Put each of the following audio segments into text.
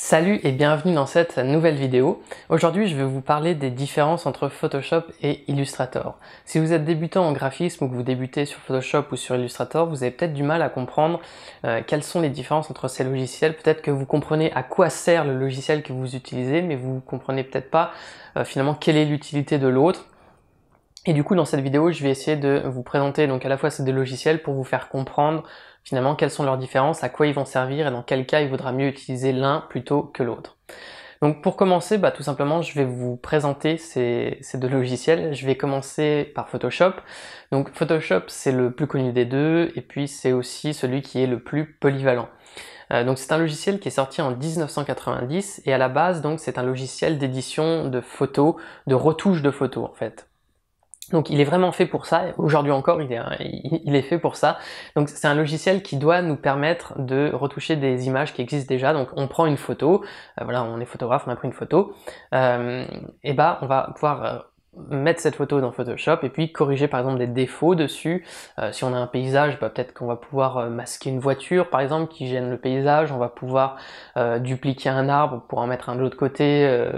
Salut et bienvenue dans cette nouvelle vidéo. Aujourd'hui, je vais vous parler des différences entre Photoshop et Illustrator. Si vous êtes débutant en graphisme ou que vous débutez sur Photoshop ou sur Illustrator, vous avez peut-être du mal à comprendre euh, quelles sont les différences entre ces logiciels. Peut-être que vous comprenez à quoi sert le logiciel que vous utilisez, mais vous comprenez peut-être pas euh, finalement quelle est l'utilité de l'autre. Et du coup, dans cette vidéo, je vais essayer de vous présenter donc à la fois ces deux logiciels pour vous faire comprendre finalement quelles sont leurs différences, à quoi ils vont servir et dans quel cas il vaudra mieux utiliser l'un plutôt que l'autre. Donc pour commencer, bah, tout simplement, je vais vous présenter ces, deux logiciels. Je vais commencer par Photoshop. Donc Photoshop, c'est le plus connu des deux, et puis c'est aussi celui qui est le plus polyvalent. Euh, donc c'est un logiciel qui est sorti en 1990 et à la base donc c'est un logiciel d'édition de photos, de retouche de photos en fait. Donc il est vraiment fait pour ça, aujourd'hui encore il est, il est, fait pour ça. Donc c'est un logiciel qui doit nous permettre de retoucher des images qui existent déjà. Donc on prend une photo, euh, voilà on est photographe, on a pris une photo, euh, et bah on va pouvoir euh, mettre cette photo dans Photoshop et puis corriger par exemple des défauts dessus. Euh, si on a un paysage, bah, peut-être qu'on va pouvoir euh, masquer une voiture par exemple qui gêne le paysage, on va pouvoir euh, dupliquer un arbre pour en mettre un de l'autre côté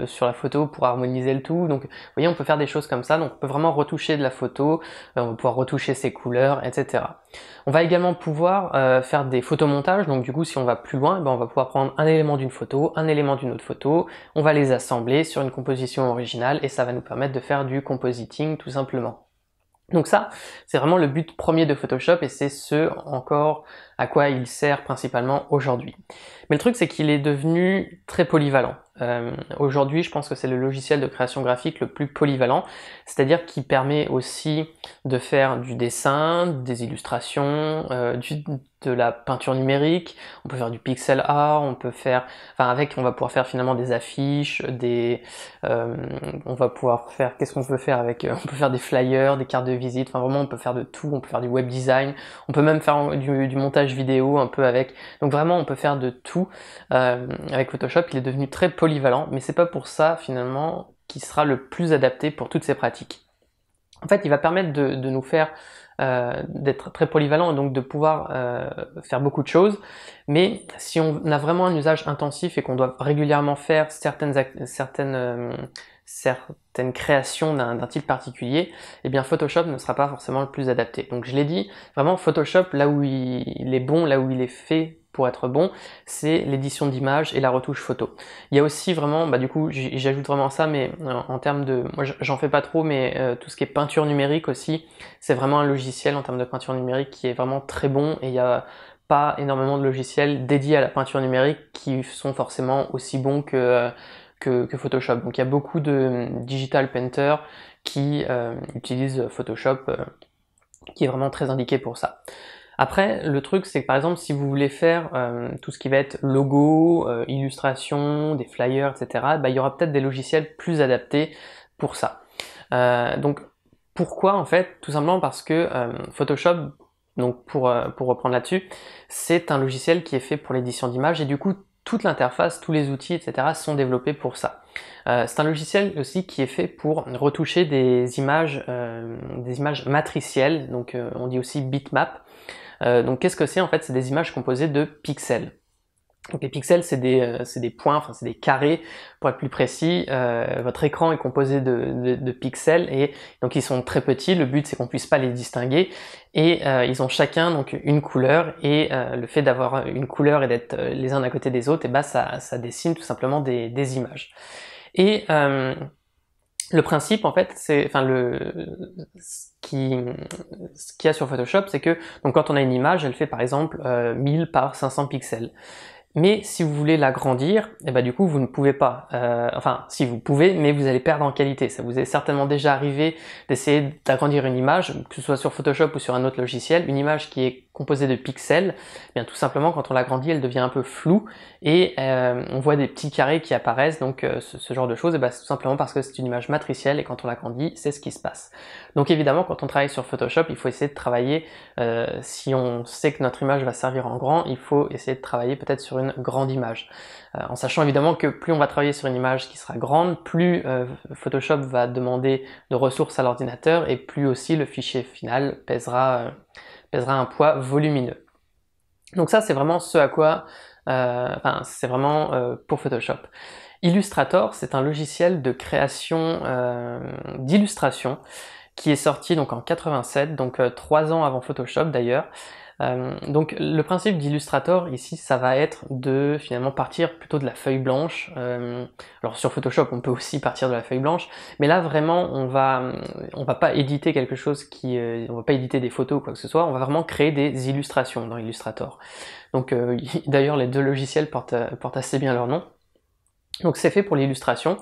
sur la photo pour harmoniser le tout. Donc vous voyez, on peut faire des choses comme ça, donc on peut vraiment retoucher de la photo, on va pouvoir retoucher ses couleurs, etc. On va également pouvoir faire des photomontages, donc du coup si on va plus loin, eh ben, on va pouvoir prendre un élément d'une photo, un élément d'une autre photo, on va les assembler sur une composition originale et ça va nous permettre de faire du compositing tout simplement. Donc ça, c'est vraiment le but premier de Photoshop et c'est ce encore à quoi il sert principalement aujourd'hui. Mais le truc, c'est qu'il est devenu très polyvalent. Euh, aujourd'hui, je pense que c'est le logiciel de création graphique le plus polyvalent, c'est-à-dire qui permet aussi de faire du dessin, des illustrations, euh, du de la peinture numérique, on peut faire du pixel art, on peut faire, enfin avec, on va pouvoir faire finalement des affiches, des, euh, on va pouvoir faire, qu'est-ce qu'on veut faire avec, euh, on peut faire des flyers, des cartes de visite, enfin vraiment on peut faire de tout, on peut faire du web design, on peut même faire du, montage vidéo un peu avec, donc vraiment on peut faire de tout euh, avec Photoshop, il est devenu très polyvalent, mais c'est pas pour ça finalement qui sera le plus adapté pour toutes ces pratiques. En fait, il va permettre de, de nous faire euh, d'être très polyvalent et donc de pouvoir euh, faire beaucoup de choses. Mais si on a vraiment un usage intensif et qu'on doit régulièrement faire certaines, certaines, euh, certaines créations d'un type particulier, eh bien Photoshop ne sera pas forcément le plus adapté. Donc je l'ai dit, vraiment Photoshop, là où il est bon, là où il est fait pour être bon, c'est l'édition d'images et la retouche photo. Il y a aussi vraiment, bah du coup, j'ajoute vraiment ça, mais euh, en termes de, moi j'en fais pas trop, mais euh, tout ce qui est peinture numérique aussi, c'est vraiment un logiciel en termes de peinture numérique qui est vraiment très bon et il y a pas énormément de logiciels dédiés à la peinture numérique qui sont forcément aussi bons que que, Photoshop. Donc il y a beaucoup de hum, digital painters qui euh, utilisent Photoshop, qui est vraiment très indiqué pour ça. Après, le truc, c'est que par exemple, si vous voulez faire euh, tout ce qui va être logo, euh, illustration, des flyers, etc., bah, il y aura peut-être des logiciels plus adaptés pour ça. Euh, donc, pourquoi en fait Tout simplement parce que Photoshop, donc pour, reprendre là-dessus, c'est un logiciel qui est fait pour l'édition d'images et du coup, toute l'interface, tous les outils, etc. sont développés pour ça. c'est un logiciel aussi qui est fait pour retoucher des images, des images matricielles, donc on dit aussi bitmap. Euh, donc qu'est-ce que c'est En fait, c'est des images composées de pixels. Donc les pixels, c'est des, euh, des points, enfin c'est des carrés pour être plus précis. Euh, votre écran est composé de, pixels et donc ils sont très petits. Le but c'est qu'on puisse pas les distinguer et ils ont chacun donc une couleur et le fait d'avoir une couleur et d'être les uns à côté des autres, et eh ben, ça, dessine tout simplement des, des images. Et le principe en fait c'est enfin le ce qui ce qu'il y a sur Photoshop c'est que donc quand on a une image elle fait par exemple 1000 euh, par 500 pixels mais si vous voulez l'agrandir et eh ben du coup vous ne pouvez pas euh, enfin si vous pouvez mais vous allez perdre en qualité ça vous est certainement déjà arrivé d'essayer d'agrandir une image que ce soit sur Photoshop ou sur un autre logiciel une image qui est composée de pixels, eh bien tout simplement quand on l'agrandit, elle devient un peu floue et euh, on voit des petits carrés qui apparaissent, donc euh, ce, genre de choses, eh ben, c'est tout simplement parce que c'est une image matricielle et quand on l'agrandit, c'est ce qui se passe. Donc évidemment, quand on travaille sur Photoshop, il faut essayer de travailler, euh, si on sait que notre image va servir en grand, il faut essayer de travailler peut-être sur une grande image. en sachant évidemment que plus on va travailler sur une image qui sera grande, plus Photoshop va demander de ressources à l'ordinateur et plus aussi le fichier final pèsera pèsera un poids volumineux. Donc ça, c'est vraiment ce à quoi, euh, enfin, c'est vraiment euh, pour Photoshop. Illustrator, c'est un logiciel de création euh, d'illustration qui est sorti donc en 87, donc euh, trois ans avant Photoshop d'ailleurs. Euh, donc le principe d'Illustrator ici, ça va être de finalement partir plutôt de la feuille blanche. Euh, alors sur Photoshop, on peut aussi partir de la feuille blanche, mais là vraiment, on va, on va pas éditer quelque chose qui, euh, on va pas éditer des photos ou quoi que ce soit. On va vraiment créer des illustrations dans Illustrator. Donc d'ailleurs, les deux logiciels portent, portent assez bien leur nom. Donc c'est fait pour l'illustration.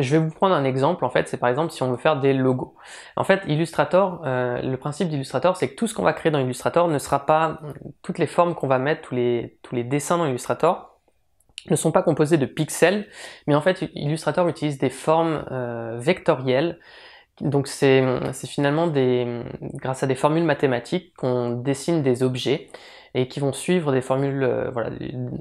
Je vais vous prendre un exemple. En fait, c'est par exemple si on veut faire des logos. En fait, Illustrator, euh, le principe d'Illustrator, c'est que tout ce qu'on va créer dans Illustrator ne sera pas toutes les formes qu'on va mettre, tous les tous les dessins dans Illustrator ne sont pas composés de pixels, mais en fait Illustrator utilise des formes euh, vectorielles. Donc c'est finalement des, grâce à des formules mathématiques qu'on dessine des objets et qui vont suivre des formules, euh, voilà,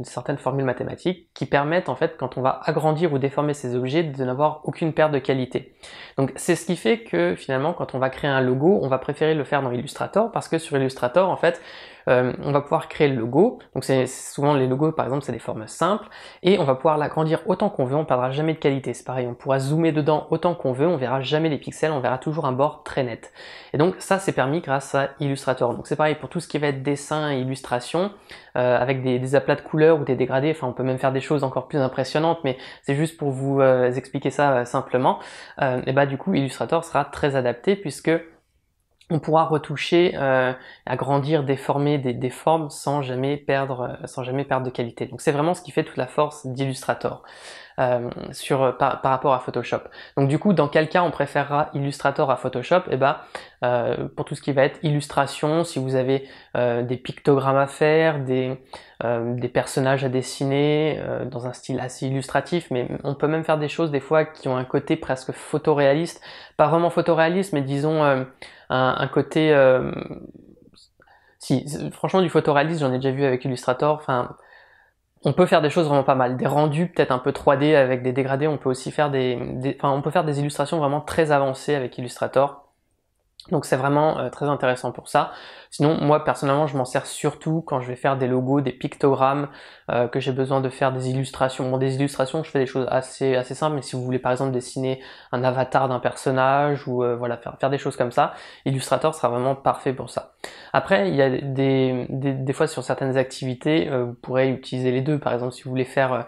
certaines formules mathématiques qui permettent en fait quand on va agrandir ou déformer ces objets de n'avoir aucune perte de qualité. Donc c'est ce qui fait que finalement quand on va créer un logo, on va préférer le faire dans Illustrator parce que sur Illustrator en fait euh, on va pouvoir créer le logo. Donc c'est souvent les logos par exemple c'est des formes simples et on va pouvoir l'agrandir autant qu'on veut, on perdra jamais de qualité. C'est pareil, on pourra zoomer dedans autant qu'on veut, on verra jamais les pixels, on verra toujours un bord très net. Et donc ça c'est permis grâce à Illustrator. Donc c'est pareil pour tout ce qui va être dessin et illustration euh, avec des, aplats de couleurs ou des dégradés. Enfin on peut même faire des choses encore plus impressionnantes, mais c'est juste pour vous euh, expliquer ça simplement. et bah du coup Illustrator sera très adapté puisque on pourra retoucher, euh, agrandir, déformer des, formes sans jamais perdre, euh, sans jamais perdre de qualité. Donc c'est vraiment ce qui fait toute la force d'Illustrator. Euh, sur, euh, par, rapport à Photoshop. Donc du coup, dans quel cas on préférera Illustrator à Photoshop Eh ben, euh, pour tout ce qui va être illustration, si vous avez des pictogrammes à faire, des, des personnages à dessiner dans un style assez illustratif, mais on peut même faire des choses des fois qui ont un côté presque photoréaliste, pas vraiment photoréaliste, mais disons un, un, côté si, franchement, du photoréaliste, j'en ai déjà vu avec Illustrator. Enfin, on peut faire des choses vraiment pas mal, des rendus peut-être un peu 3D avec des dégradés, on peut aussi faire des, enfin, on peut faire des illustrations vraiment très avancées avec Illustrator. Donc c'est vraiment euh, très intéressant pour ça. Sinon, moi personnellement, je m'en sers surtout quand je vais faire des logos, des pictogrammes, euh, que j'ai besoin de faire des illustrations. Bon, des illustrations, je fais des choses assez assez simples, mais si vous voulez par exemple dessiner un avatar d'un personnage ou euh, voilà faire, faire des choses comme ça, Illustrator sera vraiment parfait pour ça. Après, il y a des, des, fois sur certaines activités, euh, vous pourrez utiliser les deux. Par exemple, si vous voulez faire euh,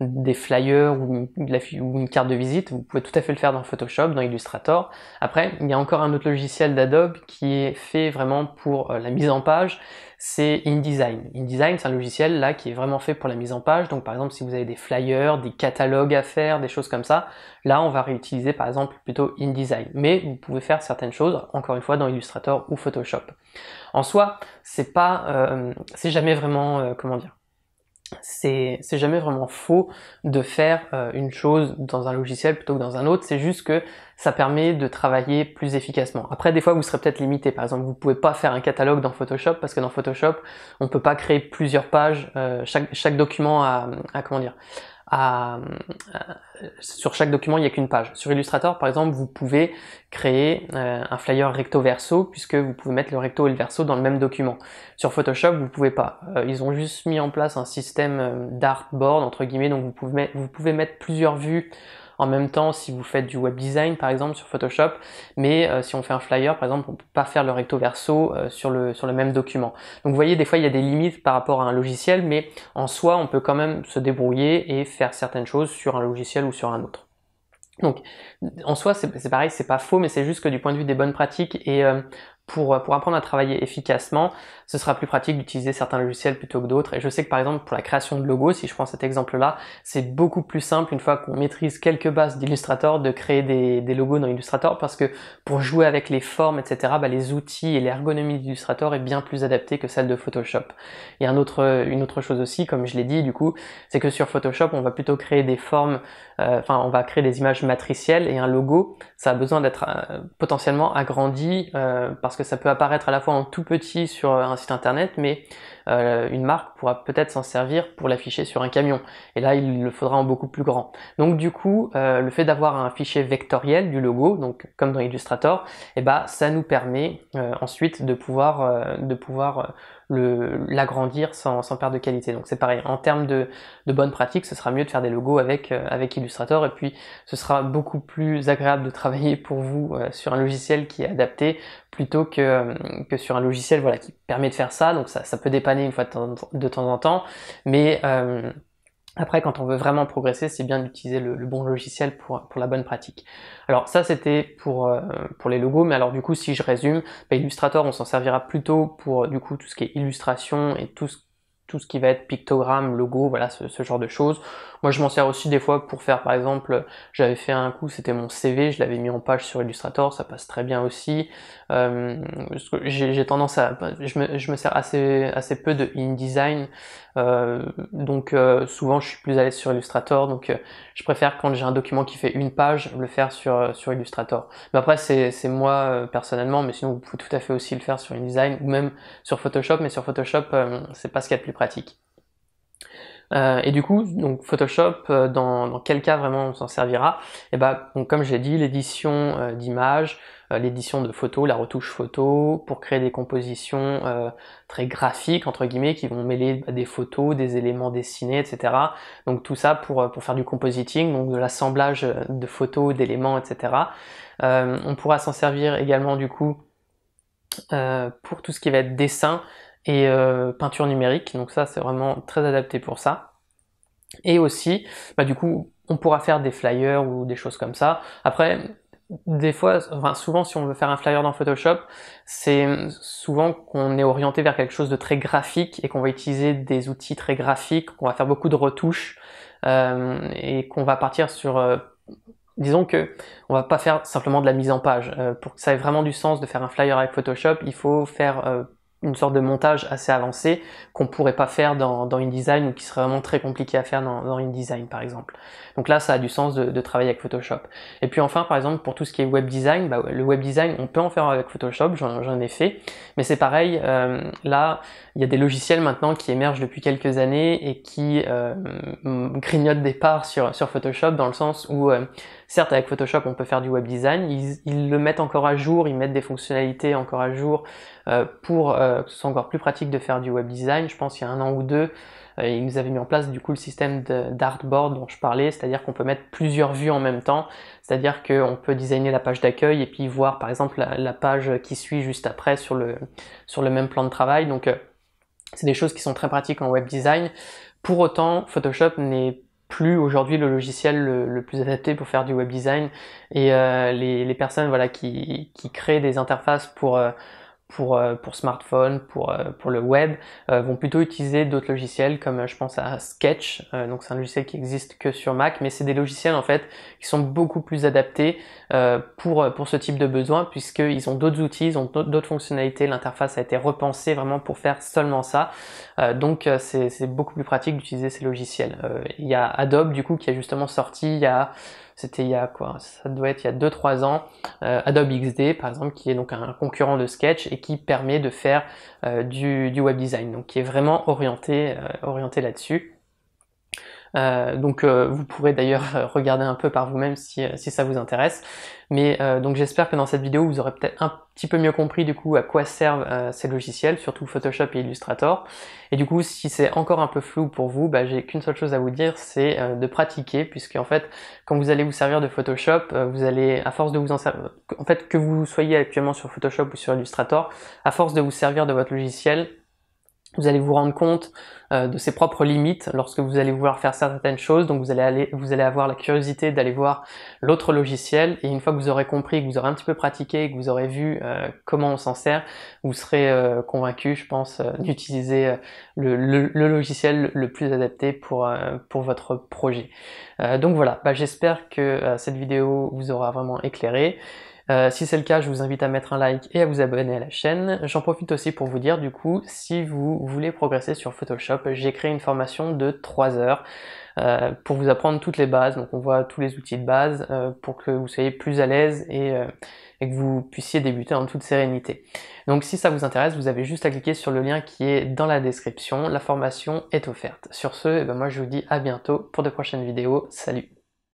des flyers ou une, carte de visite, vous pouvez tout à fait le faire dans Photoshop, dans Illustrator. Après, il y a encore un autre logiciel d'Adobe qui est fait vraiment pour euh, la mise en page, c'est InDesign. InDesign, c'est un logiciel là qui est vraiment fait pour la mise en page. Donc par exemple, si vous avez des flyers, des catalogues à faire, des choses comme ça, là on va réutiliser par exemple plutôt InDesign. Mais vous pouvez faire certaines choses, encore une fois, dans Illustrator ou Photoshop. En soi, c'est pas, euh, c'est jamais vraiment, euh, comment dire, c'est jamais vraiment faux de faire euh, une chose dans un logiciel plutôt que dans un autre, c'est juste que ça permet de travailler plus efficacement. Après, des fois, vous serez peut-être limité. Par exemple, vous pouvez pas faire un catalogue dans Photoshop parce que dans Photoshop, on peut pas créer plusieurs pages. chaque, chaque document à, comment dire euh, sur chaque document, il n'y a qu'une page. Sur Illustrator, par exemple, vous pouvez créer euh, un flyer recto-verso puisque vous pouvez mettre le recto et le verso dans le même document. Sur Photoshop, vous ne pouvez pas. Euh, ils ont juste mis en place un système d'artboard entre guillemets, donc vous pouvez mettre plusieurs vues en même temps si vous faites du web design par exemple sur Photoshop, mais euh, si on fait un flyer par exemple, on peut pas faire le recto verso euh, sur, le, sur le même document. Donc vous voyez, des fois il y a des limites par rapport à un logiciel, mais en soi on peut quand même se débrouiller et faire certaines choses sur un logiciel ou sur un autre. Donc, en soi, c'est pareil, c'est pas faux, mais c'est juste que du point de vue des bonnes pratiques et euh, euh, pour, apprendre à travailler efficacement, ce sera plus pratique d'utiliser certains logiciels plutôt que d'autres. Et je sais que par exemple pour la création de logos, si je prends cet exemple-là, c'est beaucoup plus simple une fois qu'on maîtrise quelques bases d'Illustrator de créer des, logos dans Illustrator parce que pour jouer avec les formes, etc., bah, les outils et l'ergonomie d'Illustrator est bien plus adapté que celle de Photoshop. Et un autre, une autre chose aussi, comme je l'ai dit du coup, c'est que sur Photoshop, on va plutôt créer des formes, euh, enfin on va créer des images matricielles et un logo, ça a besoin d'être euh, potentiellement agrandi euh, parce parce que ça peut apparaître à la fois en tout petit sur un site internet, mais euh, une marque pourra peut-être s'en servir pour l'afficher sur un camion. Et là, il le faudra en beaucoup plus grand. Donc du coup, euh, le fait d'avoir un fichier vectoriel du logo, donc comme dans Illustrator, eh ben, ça nous permet euh, ensuite de pouvoir, de pouvoir l'agrandir sans, sans, perte de qualité. Donc c'est pareil, en termes de, de bonnes pratiques, ce sera mieux de faire des logos avec, avec Illustrator et puis ce sera beaucoup plus agréable de travailler pour vous sur un logiciel qui est adapté plutôt que, que sur un logiciel voilà, qui permet de faire ça. Donc ça, ça peut dépanner une fois de temps en temps. Mais euh, après, quand on veut vraiment progresser, c'est bien d'utiliser le, bon logiciel pour, pour, la bonne pratique. Alors ça, c'était pour, euh, pour les logos, mais alors du coup, si je résume, bah, Illustrator, on s'en servira plutôt pour du coup tout ce qui est illustration et tout ce, tout ce qui va être pictogramme, logo, voilà ce genre de choses. Moi, je m'en sers aussi des fois pour faire, par exemple, j'avais fait un coup, c'était mon CV, je l'avais mis en page sur Illustrator, ça passe très bien aussi. Euh, j'ai tendance à, je me, sers assez, assez peu de InDesign, euh, donc euh, souvent je suis plus à l'aise sur Illustrator, donc euh, je préfère quand j'ai un document qui fait une page le faire sur sur Illustrator. Mais après, c'est moi personnellement, mais sinon vous pouvez tout à fait aussi le faire sur InDesign ou même sur Photoshop, mais sur Photoshop, c'est pas ce qu'il y a de plus pratique. Euh, et du coup, donc Photoshop, euh, dans, quel cas vraiment on s'en servira Et eh ben, comme j'ai dit, l'édition euh, d'images, l'édition de photos, la retouche photo, pour créer des compositions très graphiques entre guillemets, qui vont mêler bah, des photos, des éléments dessinés, etc. Donc tout ça pour pour faire du compositing, donc de l'assemblage de photos, d'éléments, etc. on pourra s'en servir également du coup pour tout ce qui va être dessin et euh, peinture numérique. Donc ça, c'est vraiment très adapté pour ça. Et aussi, bah, du coup, on pourra faire des flyers ou des choses comme ça. Après, des fois, enfin, souvent, si on veut faire un flyer dans Photoshop, c'est souvent qu'on est orienté vers quelque chose de très graphique et qu'on va utiliser des outils très graphiques, qu'on va faire beaucoup de retouches euh, et qu'on va partir sur euh, disons que on va pas faire simplement de la mise en page. pour que ça ait vraiment du sens de faire un flyer avec Photoshop, il faut faire une sorte de montage assez avancé qu'on pourrait pas faire dans, dans InDesign ou qui serait vraiment très compliqué à faire dans, dans InDesign par exemple. Donc là ça a du sens de, travailler avec Photoshop. Et puis enfin par exemple pour tout ce qui est web design, bah le web design on peut en faire avec Photoshop, j'en ai fait, mais c'est pareil, euh, là il y a des logiciels maintenant qui émergent depuis quelques années et qui euh, grignotent des parts sur, Photoshop dans le sens où euh, Certes, avec Photoshop, on peut faire du web design. Ils, le mettent encore à jour, ils mettent des fonctionnalités encore à jour euh, pour euh, que ce soit encore plus pratique de faire du web design. Je pense qu'il y a un an ou deux, euh, ils nous avaient mis en place du coup le système d'artboard dont je parlais, c'est-à-dire qu'on peut mettre plusieurs vues en même temps, c'est-à-dire qu'on peut designer la page d'accueil et puis voir par exemple la, la, page qui suit juste après sur le, sur le même plan de travail. Donc c'est des choses qui sont très pratiques en web design. Pour autant, Photoshop n'est plus aujourd'hui le logiciel le, plus adapté pour faire du web design et euh, les, les, personnes voilà qui, qui créent des interfaces pour euh, pour, euh, pour smartphone, pour, euh, pour le web, euh, vont plutôt utiliser d'autres logiciels comme je pense à Sketch, donc c'est un logiciel qui existe que sur Mac, mais c'est des logiciels en fait qui sont beaucoup plus adaptés pour, pour ce type de besoin puisqu'ils ont d'autres outils, ils ont d'autres fonctionnalités, l'interface a été repensée vraiment pour faire seulement ça, donc c'est beaucoup plus pratique d'utiliser ces logiciels. Il y a Adobe du coup qui a justement sorti il y a c'était il y a quoi Ça doit être il y a 2-3 ans. Euh, Adobe XD, par exemple, qui est donc un concurrent de Sketch et qui permet de faire euh, du, du, web design, donc qui est vraiment orienté, euh, orienté là-dessus. Euh, donc euh, vous pourrez d'ailleurs euh, regarder un peu par vous-même si, ça vous intéresse. Mais donc j'espère que dans cette vidéo vous aurez peut-être un petit peu mieux compris du coup à quoi servent ces logiciels, surtout Photoshop et Illustrator. Et du coup si c'est encore un peu flou pour vous, bah, j'ai qu'une seule chose à vous dire, c'est de pratiquer puisque en fait quand vous allez vous servir de Photoshop, vous allez à force de vous en servir, en fait que vous soyez actuellement sur Photoshop ou sur Illustrator, à force de vous servir de votre logiciel, vous allez vous rendre compte euh, de ses propres limites lorsque vous allez vouloir faire certaines choses. Donc vous allez, aller, vous allez avoir la curiosité d'aller voir l'autre logiciel. Et une fois que vous aurez compris, que vous aurez un petit peu pratiqué, que vous aurez vu euh, comment on s'en sert, vous serez euh, convaincu, je pense, d'utiliser le, le, logiciel le plus adapté pour, pour votre projet. donc voilà, bah, j'espère que cette vidéo vous aura vraiment éclairé. Euh, si c'est le cas, je vous invite à mettre un like et à vous abonner à la chaîne. J'en profite aussi pour vous dire du coup, si vous voulez progresser sur Photoshop, j'ai créé une formation de 3 heures euh, pour vous apprendre toutes les bases. Donc on voit tous les outils de base euh, pour que vous soyez plus à l'aise et, que vous puissiez débuter en toute sérénité. Donc si ça vous intéresse, vous avez juste à cliquer sur le lien qui est dans la description. La formation est offerte. Sur ce, eh ben, moi je vous dis à bientôt pour de prochaines vidéos. Salut